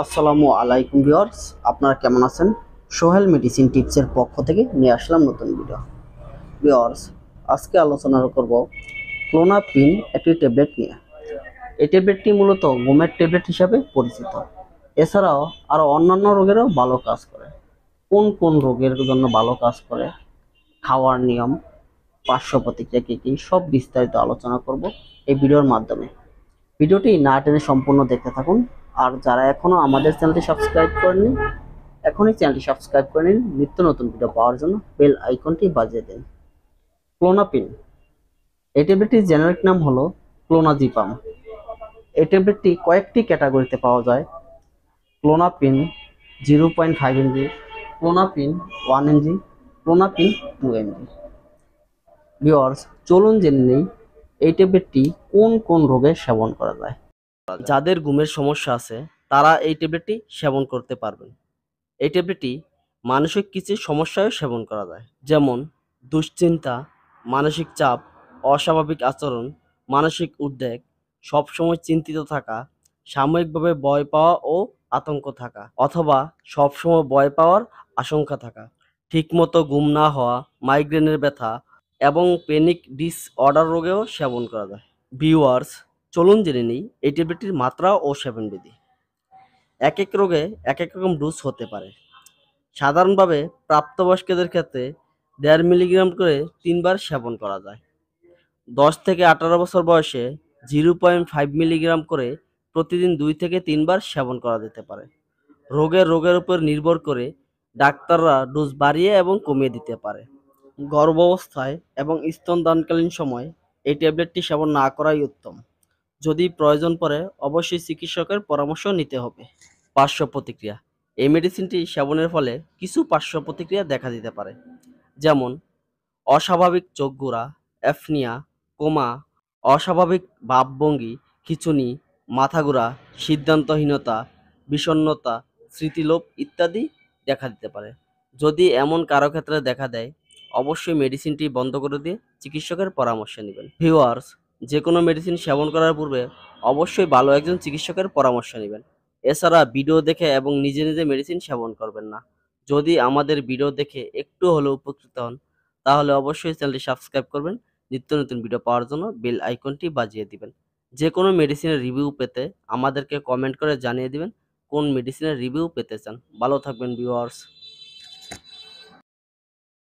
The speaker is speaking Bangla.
আসসালামু আলাইকুম ভিওর্স আপনারা কেমন আছেন সোহেল মেডিসিন টিপসের পক্ষ থেকে নিয়ে আসলাম নতুন ভিডিও ভিওর্স আজকে আলোচনা করব ক্লোনাপিন একটি ট্যাবলেট নিয়ে এই ট্যাবলেটটি মূলত গুমের ট্যাবলেট হিসাবে পরিচিত এছাড়াও আরও অন্যান্য রোগেরও ভালো কাজ করে কোন কোন রোগের জন্য ভালো কাজ করে খাওয়ার নিয়ম পার্শ্ব প্রতিক্রিয়া কী কী সব বিস্তারিত আলোচনা করব এই ভিডিওর মাধ্যমে ভিডিওটি না টেনে সম্পূর্ণ দেখতে থাকুন আর যারা এখনও আমাদের চ্যানেলটি সাবস্ক্রাইব করেননি এখনই চ্যানেলটি সাবস্ক্রাইব করে নিন নিত্য নতুন ভিডিও পাওয়ার জন্য বেল আইকনটি বাজিয়ে দিন ক্লোনাপিন এই ট্যাবলেটটির জেনারিক নাম হলো ক্লোনাজিপাম এই ট্যাবলেটটি কয়েকটি ক্যাটাগরিতে পাওয়া যায় Klonopin zero point five mg Klonopin one G Klonopin two G বিওয়ার্স চলুন জেনে নেই এই ট্যাবলেটটি কোন কোন রোগে সেবন করা যায় যাদের ঘুমের সমস্যা আছে তারা এই ট্যাবলেটটি সেবন করতে পারবেন এই ট্যাবলেটটি মানসিক কিছু সমস্যায় সেবন করা যায় যেমন দুশ্চিন্তা মানসিক চাপ অস্বাভাবিক আচরণ মানসিক উদ্বেগ সবসময় চিন্তিত থাকা সাময়িকভাবে ভয় পাওয়া ও আতঙ্ক থাকা অথবা সবসময় ভয় পাওয়ার আশঙ্কা থাকা ঠিকমতো ঘুম না হওয়া মাইগ্রেনের ব্যথা এবং পেনিক ডিসঅর্ডার রোগেও সেবন করা যায় ভিউয়ার্স চলুন জেনে নিই এই ট্যাবলেটটির মাত্রা ও সেবন বিধি এক এক রোগে এক এক রকম ডোজ হতে পারে সাধারণভাবে প্রাপ্তবয়স্কদের ক্ষেত্রে দেড় মিলিগ্রাম করে তিনবার সেবন করা যায় দশ থেকে আঠারো বছর বয়সে জিরো পয়েন্ট ফাইভ মিলিগ্রাম করে প্রতিদিন দুই থেকে তিনবার সেবন করা যেতে পারে রোগের রোগের উপর নির্ভর করে ডাক্তাররা ডোজ বাড়িয়ে এবং কমিয়ে দিতে পারে গর্ভাবস্থায় এবং স্তন দানকালীন সময় এই ট্যাবলেটটি সেবন না করাই উত্তম যদি প্রয়োজন পড়ে অবশ্যই চিকিৎসকের পরামর্শ নিতে হবে পার্শ্ব প্রতিক্রিয়া এই মেডিসিনটি সেবনের ফলে কিছু পার্শ্ব প্রতিক্রিয়া দেখা দিতে পারে যেমন অস্বাভাবিক চোখ গোড়া অ্যাফনিয়া কোমা অস্বাভাবিক ভাবভঙ্গি খিচুনি মাথাগুড়া সিদ্ধান্তহীনতা বিষণ্নতা স্মৃতিলোপ ইত্যাদি দেখা দিতে পারে যদি এমন কারো ক্ষেত্রে দেখা দেয় অবশ্যই মেডিসিনটি বন্ধ করে দিয়ে চিকিৎসকের পরামর্শ নেবেন ভিওয়ার্স যে কোনো মেডিসিন সেবন করার পূর্বে অবশ্যই ভালো একজন চিকিৎসকের পরামর্শ নেবেন এছাড়া ভিডিও দেখে এবং নিজে নিজে মেডিসিন সেবন করবেন না যদি আমাদের ভিডিও দেখে একটু হলেও উপকৃত হন তাহলে অবশ্যই চ্যানেলটি সাবস্ক্রাইব করবেন নিত্য নতুন ভিডিও পাওয়ার জন্য বেল আইকনটি বাজিয়ে দিবেন যে কোনো মেডিসিনের রিভিউ পেতে আমাদেরকে কমেন্ট করে জানিয়ে দিবেন কোন মেডিসিনের রিভিউ পেতে চান ভালো থাকবেন ভিউয়ার্স